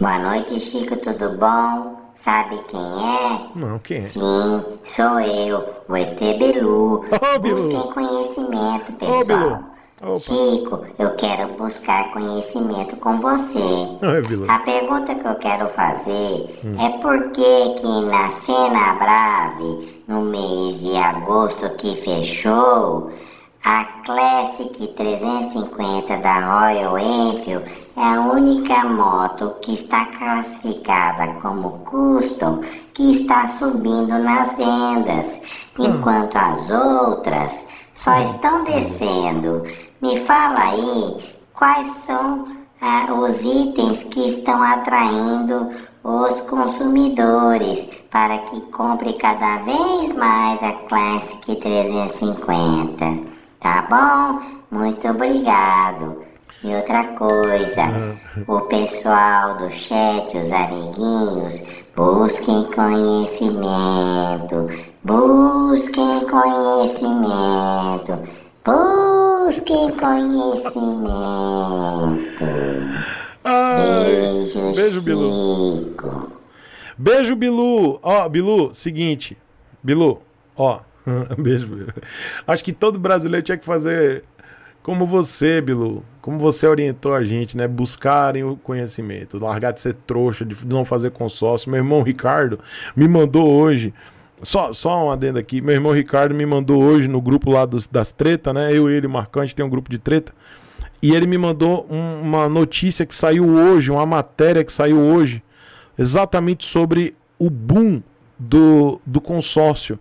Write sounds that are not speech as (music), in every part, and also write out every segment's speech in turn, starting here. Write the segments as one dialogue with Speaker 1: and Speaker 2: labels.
Speaker 1: Boa noite, Chico, tudo bom? Sabe quem é? Não, quem é? Sim, sou eu, o ET Bilu. Oh, Bilu. Busquem conhecimento, pessoal. Oh, Bilu. Opa. Chico, eu quero buscar conhecimento com você. Bilu. A pergunta que eu quero fazer hum. é por que que na Brave no mês de agosto que fechou, a Classic 350 da Royal Enfield é a única moto que está classificada como custom que está subindo nas vendas, hum. enquanto as outras só hum. estão descendo. Me fala aí quais são ah, os itens que estão atraindo os consumidores para que compre cada vez mais a Classic 350 bom? Muito obrigado. E outra coisa, ah. o pessoal do chat, os amiguinhos,
Speaker 2: busquem
Speaker 1: conhecimento, busquem conhecimento, busquem conhecimento.
Speaker 2: beijo, beijo Bilu. Beijo, Bilu. Ó, Bilu, seguinte, Bilu, ó. Beijo. (laughs) Acho que todo brasileiro tinha que fazer como você, Bilu, como você orientou a gente, né? Buscarem o conhecimento, largar de ser trouxa, de não fazer consórcio. Meu irmão Ricardo me mandou hoje. Só, só um adendo aqui. Meu irmão Ricardo me mandou hoje no grupo lá dos, das treta, né? Eu, ele e o Marcante tem um grupo de treta. E ele me mandou um, uma notícia que saiu hoje, uma matéria que saiu hoje, exatamente sobre o boom do, do consórcio.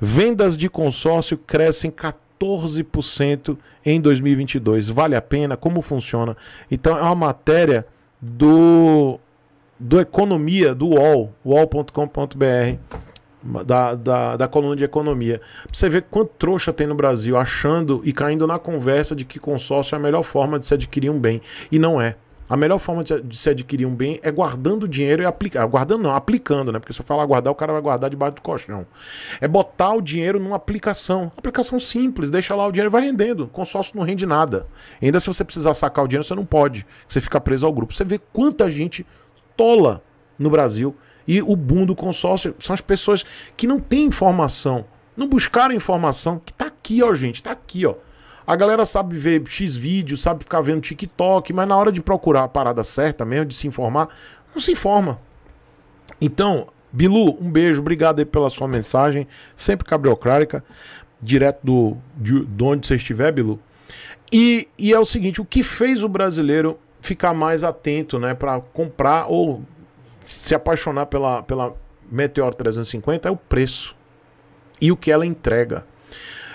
Speaker 2: Vendas de consórcio crescem 14% em 2022. Vale a pena? Como funciona? Então, é uma matéria do, do Economia, do UOL, uol.com.br. Da, da, da, coluna de economia. Pra você ver quanto trouxa tem no Brasil achando e caindo na conversa de que consórcio é a melhor forma de se adquirir um bem. E não é. A melhor forma de se adquirir um bem é guardando dinheiro e aplicar. Ah, guardando não, aplicando, né? Porque se eu falar guardar, o cara vai guardar debaixo do colchão. É botar o dinheiro numa aplicação. Aplicação simples, deixa lá o dinheiro vai rendendo. O consórcio não rende nada. Ainda se você precisar sacar o dinheiro, você não pode. Você fica preso ao grupo. Você vê quanta gente tola no Brasil. E o boom do consórcio são as pessoas que não têm informação. Não buscaram informação. Que tá aqui, ó, gente. Tá aqui, ó. A galera sabe ver X vídeo, sabe ficar vendo TikTok, mas na hora de procurar a parada certa mesmo, de se informar, não se informa. Então, Bilu, um beijo, obrigado aí pela sua mensagem, sempre cabriocrática, direto do, de, de onde você estiver, Bilu. E, e é o seguinte, o que fez o brasileiro ficar mais atento, né, para comprar ou se apaixonar pela, pela Meteor 350 é o preço e o que ela entrega.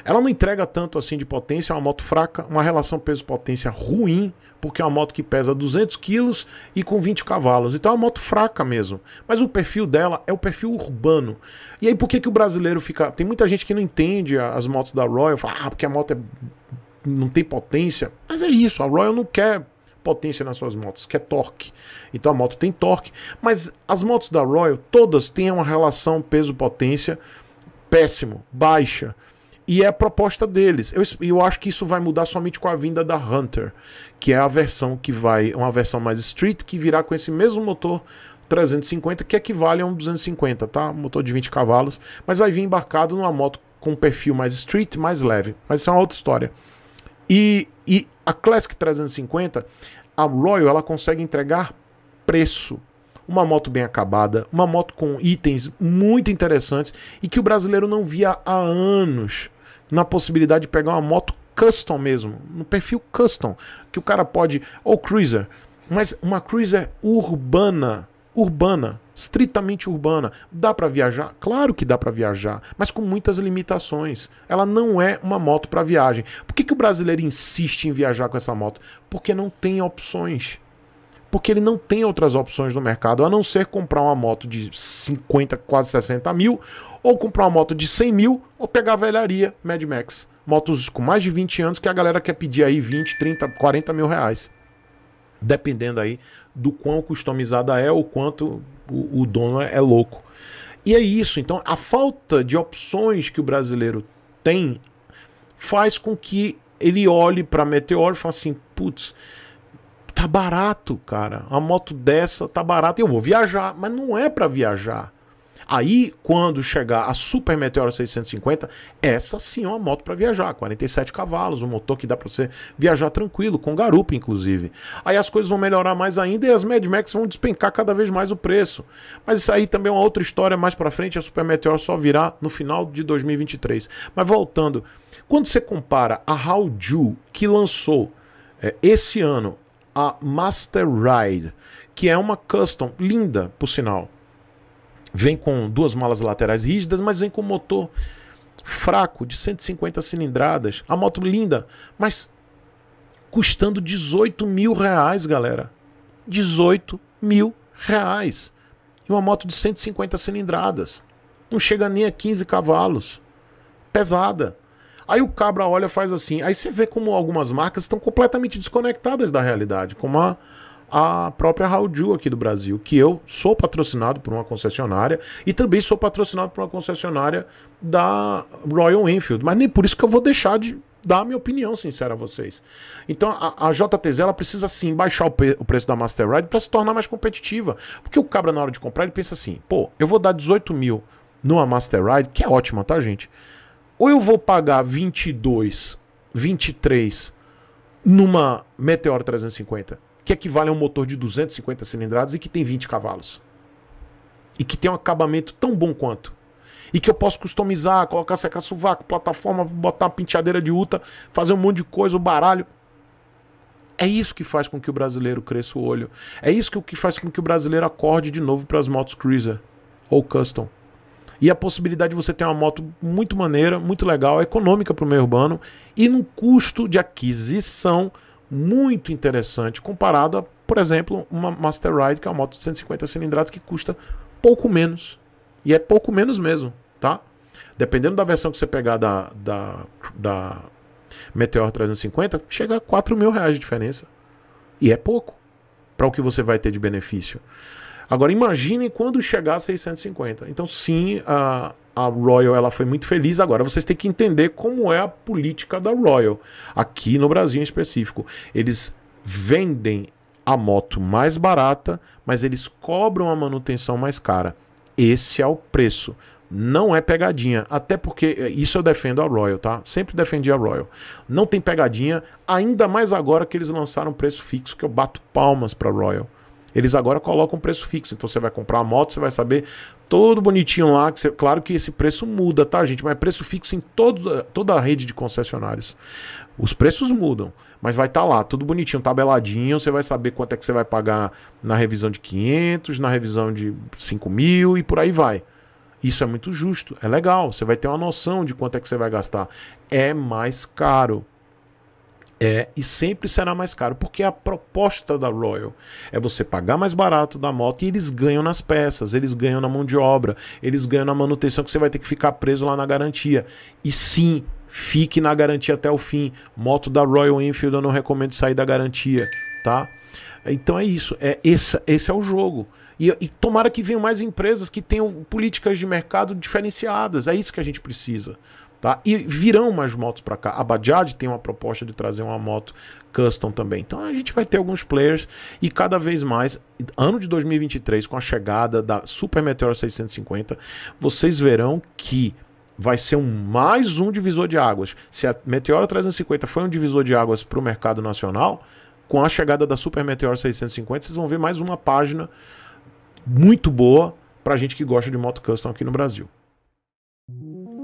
Speaker 2: Ela não entrega tanto assim de potência, é uma moto fraca, uma relação peso-potência ruim, porque é uma moto que pesa 200 quilos e com 20 cavalos. Então é uma moto fraca mesmo. Mas o perfil dela é o perfil urbano. E aí por que, que o brasileiro fica... Tem muita gente que não entende as motos da Royal, fala, ah, porque a moto é... não tem potência. Mas é isso, a Royal não quer potência nas suas motos, que é torque. Então a moto tem torque, mas as motos da Royal todas têm uma relação peso-potência péssimo, baixa. E é a proposta deles. Eu, eu acho que isso vai mudar somente com a vinda da Hunter, que é a versão que vai, uma versão mais street, que virá com esse mesmo motor 350, que equivale a um 250, tá? Um motor de 20 cavalos, mas vai vir embarcado numa moto com um perfil mais street, mais leve. Mas isso é uma outra história. E, e a Classic 350, a Royal, ela consegue entregar preço uma moto bem acabada, uma moto com itens muito interessantes e que o brasileiro não via há anos na possibilidade de pegar uma moto custom mesmo, no perfil custom, que o cara pode ou cruiser, mas uma cruiser urbana, urbana, estritamente urbana. Dá para viajar? Claro que dá para viajar, mas com muitas limitações. Ela não é uma moto para viagem. Por que, que o brasileiro insiste em viajar com essa moto? Porque não tem opções porque ele não tem outras opções no mercado, a não ser comprar uma moto de 50, quase 60 mil, ou comprar uma moto de 100 mil, ou pegar a velharia Mad Max. Motos com mais de 20 anos que a galera quer pedir aí 20, 30, 40 mil reais. Dependendo aí do quão customizada é ou quanto o, o dono é, é, louco. E é isso, então a falta de opções que o brasileiro tem faz com que ele olhe para Meteor e fale assim: putz, tá barato, cara. A moto dessa tá barata. Eu vou viajar, mas não é para viajar. Aí, quando chegar a Super Meteora 650, essa sim é uma moto para viajar, 47 cavalos, um motor que dá para você viajar tranquilo, com garupa inclusive. Aí as coisas vão melhorar mais ainda e as Mad Max vão despencar cada vez mais o preço. Mas isso aí também é uma outra história mais para frente, a Super Meteora só virá no final de 2023. Mas voltando, quando você compara a Hauju que lançou é, esse ano a Master Ride, que é uma custom linda, por sinal. Vem com duas malas laterais rígidas, mas vem com motor fraco de 150 cilindradas. A moto linda, mas custando 18 mil reais, galera. 18 mil reais. E uma moto de 150 cilindradas. Não chega nem a 15 cavalos. Pesada. Aí o cabra olha faz assim. Aí você vê como algumas marcas estão completamente desconectadas da realidade, como a, a própria Raudju aqui do Brasil, que eu sou patrocinado por uma concessionária e também sou patrocinado por uma concessionária da Royal Enfield, mas nem por isso que eu vou deixar de dar a minha opinião sincera a vocês. Então a, a JTZ ela precisa sim baixar o, o preço da Master Ride para se tornar mais competitiva, porque o cabra na hora de comprar ele pensa assim, pô, eu vou dar 18 mil numa Master Ride, que é ótima, tá gente? Ou eu vou pagar 22, 23 numa Meteor 350, que equivale a um motor de 250 cilindradas e que tem 20 cavalos. E que tem um acabamento tão bom quanto. E que eu posso customizar, colocar secar sovaco, plataforma, botar uma penteadeira de uta, fazer um monte de coisa, o baralho. É isso que faz com que o brasileiro cresça o olho. É isso que faz com que o brasileiro acorde de novo para as motos cruiser ou custom e a possibilidade de você ter uma moto muito maneira, muito legal, econômica para o meio urbano e num custo de aquisição muito interessante comparado a, por exemplo, uma Master Ride, que é uma moto de 150 cilindradas que custa pouco menos. E é pouco menos mesmo, tá? Dependendo da versão que você pegar da, da, da Meteor 350, chega a 4 mil reais de diferença. E é pouco para o que você vai ter de benefício. Agora imagine quando chegar a 650. Então sim, a, a Royal ela foi muito feliz. Agora vocês têm que entender como é a política da Royal aqui no Brasil em específico. Eles vendem a moto mais barata, mas eles cobram a manutenção mais cara. Esse é o preço. Não é pegadinha, até porque é, isso eu defendo a Royal, tá? Sempre defendi a Royal. Não tem pegadinha, ainda mais agora que eles lançaram preço fixo, que eu bato palmas para Royal. Eles agora colocam um preço fixo. Então você vai comprar a moto, você vai saber todo bonitinho lá. Que você... Claro que esse preço muda, tá, gente? Mas é preço fixo em todo, eh, toda a rede de concessionários. Os preços mudam, mas vai estar tá lá, tudo bonitinho, tabeladinho. Você vai saber quanto é que você vai pagar na revisão de 500, na revisão de 5 mil e por aí vai. Isso é muito justo, é legal. Você vai ter uma noção de quanto é que você vai gastar. É mais caro. É, e sempre será mais caro, porque a proposta da Royal é você pagar mais barato da moto e eles ganham nas peças, eles ganham na mão de obra, eles ganham na manutenção que você vai ter que ficar preso lá na garantia. E sim, fique na garantia até o fim. Moto da Royal Enfield eu não recomendo sair da garantia, tá? Então é isso, é esse, esse é o jogo. E, e tomara que venham mais empresas que tenham políticas de mercado diferenciadas. É isso que a gente precisa. Tá? E virão mais motos para cá. A Bajaj tem uma proposta de trazer uma moto custom também. Então a gente vai ter alguns players e cada vez mais, ano de 2023, com a chegada da Super Meteor 650, vocês verão que vai ser um, mais um divisor de águas. Se a Meteor 350 foi um divisor de águas para o mercado nacional, com a chegada da Super Meteor 650, vocês vão ver mais uma página muito boa para a gente que gosta de moto custom aqui no Brasil.